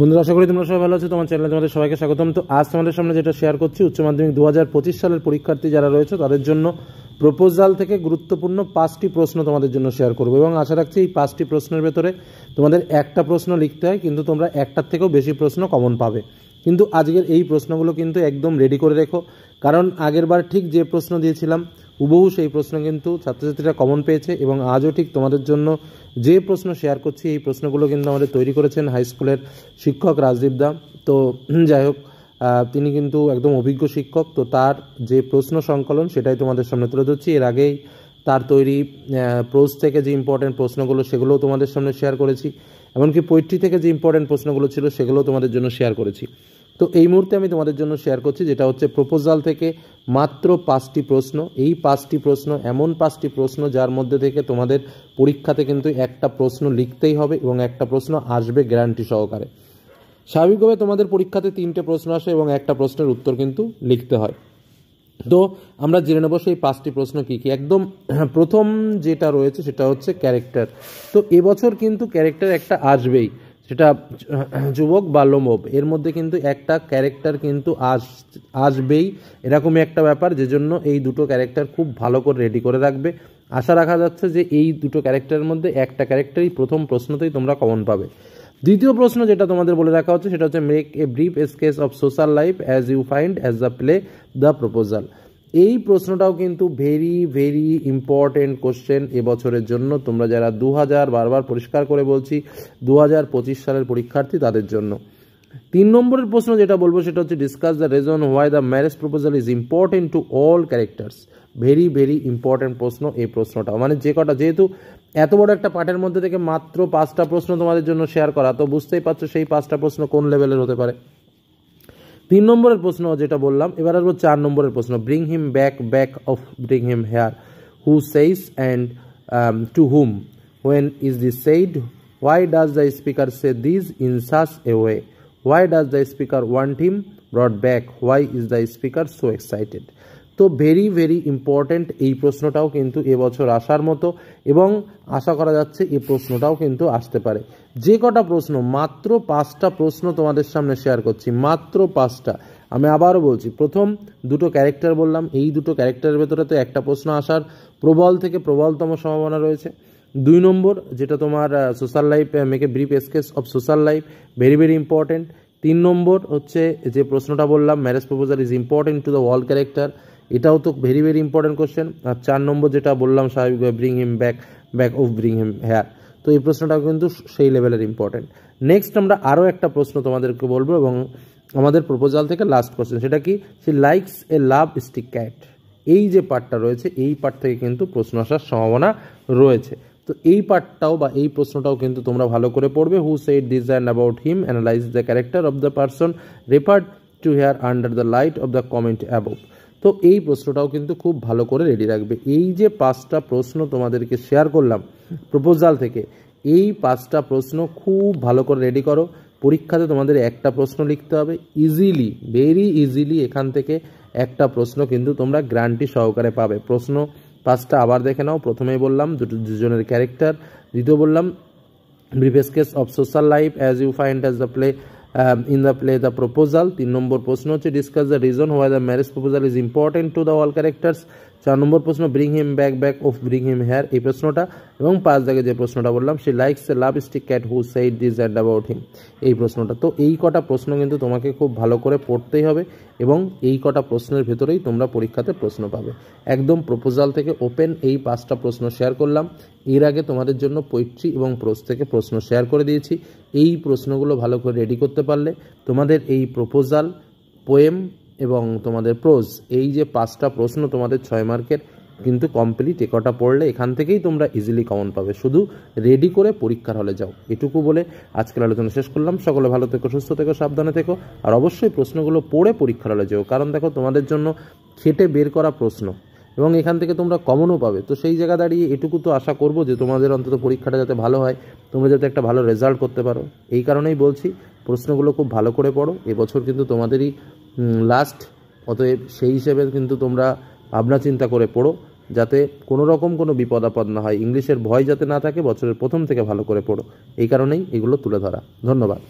বন্ধুরা আশা করি তোমরা সবাই ভালো আছো তোমার চ্যানেলে তোমাদের সবাইকে স্বাগতম তো আজ তোমাদের সামনে যেটা শেয়ার করছি উচ্চ মাধ্যমিক দু সালের পরীক্ষার্থী যারা রয়েছে তাদের জন্য প্রপোজাল থেকে গুরুত্বপূর্ণ পাঁচটি প্রশ্ন তোমাদের জন্য শেয়ার করবো এবং আশা রাখছি এই পাঁচটি প্রশ্নের ভেতরে তোমাদের একটা প্রশ্ন লিখতে হয় কিন্তু তোমরা একটার থেকেও বেশি প্রশ্ন কমন পাবে কিন্তু আজকের এই প্রশ্নগুলো কিন্তু একদম রেডি করে রেখো কারণ আগের বার ঠিক যে প্রশ্ন দিয়েছিলাম উবহু সেই প্রশ্ন কিন্তু ছাত্রছাত্রীরা কমন পেয়েছে এবং আজও ঠিক তোমাদের জন্য যে প্রশ্ন শেয়ার করছি এই প্রশ্নগুলো কিন্তু আমাদের তৈরি করেছেন হাই স্কুলের শিক্ষক রাজদীপ দা তো যাই হোক তিনি কিন্তু একদম অভিজ্ঞ শিক্ষক তো তার যে প্রশ্ন সংকলন সেটাই তোমাদের সামনে তুলে ধরছি এর আগেই তার তৈরি প্রোজ থেকে যে ইম্পর্ট্যান্ট প্রশ্নগুলো সেগুলোও তোমাদের সামনে শেয়ার করেছি এমনকি পোয়েট্রি থেকে যে ইম্পর্টেন্ট প্রশ্নগুলো ছিল সেগুলোও তোমাদের জন্য শেয়ার করেছি তো এই মুহূর্তে আমি তোমাদের জন্য শেয়ার করছি যেটা হচ্ছে প্রপোজাল থেকে মাত্র পাঁচটি প্রশ্ন এই পাঁচটি প্রশ্ন এমন পাঁচটি প্রশ্ন যার মধ্যে থেকে তোমাদের পরীক্ষাতে কিন্তু একটা প্রশ্ন লিখতেই হবে এবং একটা প্রশ্ন আসবে গ্যারান্টি সহকারে স্বাভাবিকভাবে তোমাদের পরীক্ষাতে তিনটে প্রশ্ন আসে এবং একটা প্রশ্নের উত্তর কিন্তু লিখতে হয় তো আমরা জেনে নেব সেই পাঁচটি প্রশ্ন কী কী একদম হ্যাঁ, প্রথম যেটা রয়েছে সেটা হচ্ছে ক্যারেক্টার তো এবছর কিন্তু ক্যারেক্টার একটা আসবেই সেটা হ্যাঁ, যুবক বা লোমব এর মধ্যে কিন্তু একটা ক্যারেক্টার কিন্তু আস আসবেই এরকমই একটা ব্যাপার যে জন্য এই দুটো ক্যারেক্টার খুব ভালো করে রেডি করে রাখবে আশা রাখা যাচ্ছে যে এই দুটো ক্যারেক্টারের মধ্যে একটা ক্যারেক্টারই প্রথম প্রশ্নতেই তোমরা কমন পাবে দ্বিতীয় প্রশ্ন যেটা তোমাদের বলে রাখা হচ্ছে সেটা হচ্ছে make a brief sketch of social life as you find as the play the proposal এই প্রশ্নটাও কিন্তু ভেরি ভেরি ইম্পর্টেন্ট কোশ্চেন এবছরের জন্য তোমরা যারা দু হাজার বারবার পরিষ্কার করে বলছি দু সালের পরীক্ষার্থী তাদের জন্য তিন নম্বরের প্রশ্ন যেটা বলবো সেটা হচ্ছে discuss the reason why the marriage proposal is important to all characters very very important প্রশ্ন এই প্রশ্নটা মানে যে কটা যেহেতু এত বড় একটা পাঠের মধ্যে থেকে মাত্র পাঁচটা প্রশ্ন তোমাদের জন্য শেয়ার করা তো বুঝতেই পারছো সেই পাঁচটা প্রশ্ন কোন লেভেলের হতে পারে তিন নম্বরের প্রশ্ন যেটা বললাম এবার আসবো চার নম্বরের প্রশ্ন bring him back back of bring him here who says and to whom when is the said why does the speaker say this in such a way why does the speaker want him brought back why is the speaker so excited তো very very important এই প্রশ্নটাও কিন্তু এবছর আসার মতো এবং আশা করা যাচ্ছে এই প্রশ্নটাও কিন্তু আসতে পারে যে কটা প্রশ্ন মাত্র পাঁচটা প্রশ্ন তোমাদের সামনে শেয়ার করছি মাত্র পাঁচটা আমি আবারও বলছি প্রথম দুটো ক্যারেক্টার বললাম এই দুটো ক্যারেক্টারের ভেতরে তো একটা প্রশ্ন আসার প্রবল থেকে প্রবলতম সম্ভাবনা রয়েছে দুই নম্বর যেটা তোমার social life make a brief sketch of social life very very important তিন নম্বর হচ্ছে যে প্রশ্নটা বললাম marriage proposal is important to the world character এটাও তো ভেরি ভেরি ইম্পর্টেন্ট কোশ্চেন আর চার নম্বর যেটা বললাম স্বাভাবিক bring him back back of bring him here তো এই প্রশ্নটাও কিন্তু সেই লেভেলের ইম্পর্টেন্ট নেক্সট আমরা আরও একটা প্রশ্ন তোমাদেরকে বলবো এবং আমাদের প্রপোজাল থেকে লাস্ট কোশ্চেন সেটা কি she likes a love stick cat এই যে পার্টটা রয়েছে এই পার্ট থেকে কিন্তু প্রশ্ন আসার সম্ভাবনা রয়েছে তো এই পার্টটাও বা এই প্রশ্নটাও কিন্তু তোমরা ভালো করে পড়বে who said this and about him analyze the character of the person referred to here under the light of the comment above তো এই প্রশ্নটাও কিন্তু খুব ভালো করে রেডি রাখবে এই যে পাঁচটা প্রশ্ন তোমাদেরকে শেয়ার করলাম প্রপোজাল থেকে এই পাঁচটা প্রশ্ন খুব ভালো করে রেডি করো পরীক্ষাতে তোমাদের একটা প্রশ্ন লিখতে হবে ইজিলি ভেরি ইজিলি এখান থেকে একটা প্রশ্ন কিন্তু তোমরা গ্রান্টি সহকারে পাবে প্রশ্ন কাজটা আবার দেখে নাও প্রথমেই বললাম দুটো দুজনের ক্যারেক্টার দ্বিতীয় বললাম brief sketch of social life as you find as the play in the play the proposal তিন নম্বর প্রশ্ন হচ্ছে discuss the reason why the marriage proposal is important to the all characters চার নম্বর প্রশ্ন bring him back back of bring him here এই প্রশ্নটা এবং পাঁচ দাগে যে প্রশ্নটা বললাম she likes a love stick cat who said this and about him এই প্রশ্নটা তো এই কটা প্রশ্ন কিন্তু তোমাকে খুব ভালো করে পড়তেই হবে এবং এই কটা প্রশ্নের ভেতরেই তোমরা পরীক্ষাতে প্রশ্ন পাবে একদম প্রপোজাল থেকে ওপেন এই পাঁচটা প্রশ্ন শেয়ার করলাম এর আগে তোমাদের জন্য পৈত্রী এবং প্রোস থেকে প্রশ্ন শেয়ার করে দিয়েছি এই প্রশ্নগুলো ভালো করে রেডি করতে পারলে তোমাদের এই প্রপোজাল পোয়েম এবং তোমাদের প্রোজ এই যে পাঁচটা প্রশ্ন তোমাদের ছয় মার্কের কিন্তু কমপ্লিট একটা পড়লে এখান থেকেই তোমরা ইজিলি কমন পাবে শুধু রেডি করে পরীক্ষার হলে যাও এটুকু বলে আজকের আলোচনা শেষ করলাম সকলে ভালো থেকো সুস্থ থেকো সাবধানে থেকো আর অবশ্যই প্রশ্নগুলো পড়ে পরীক্ষার হলে যাও কারণ দেখো তোমাদের জন্য খেটে বের করা প্রশ্ন এবং এখান থেকে তোমরা কমনও পাবে তো সেই জায়গা দাঁড়িয়ে এটুকু তো আশা করব যে তোমাদের অন্তত পরীক্ষাটা যাতে ভালো হয় তোমরা যাতে একটা ভালো রেজাল্ট করতে পারো এই কারণেই বলছি প্রশ্নগুলো খুব ভালো করে পড়ো এবছর কিন্তু তোমাদেরই লাস্ট অতএব সেই হিসেবে কিন্তু তোমরা ভাবনা চিন্তা করে পড়ো যাতে কোনো রকম কোনো বিপদ আপদ না হয় ইংলিশের ভয় যাতে না থাকে বছরের প্রথম থেকে ভালো করে পড়ো এই কারণেই এগুলো তুলে ধরা ধন্যবাদ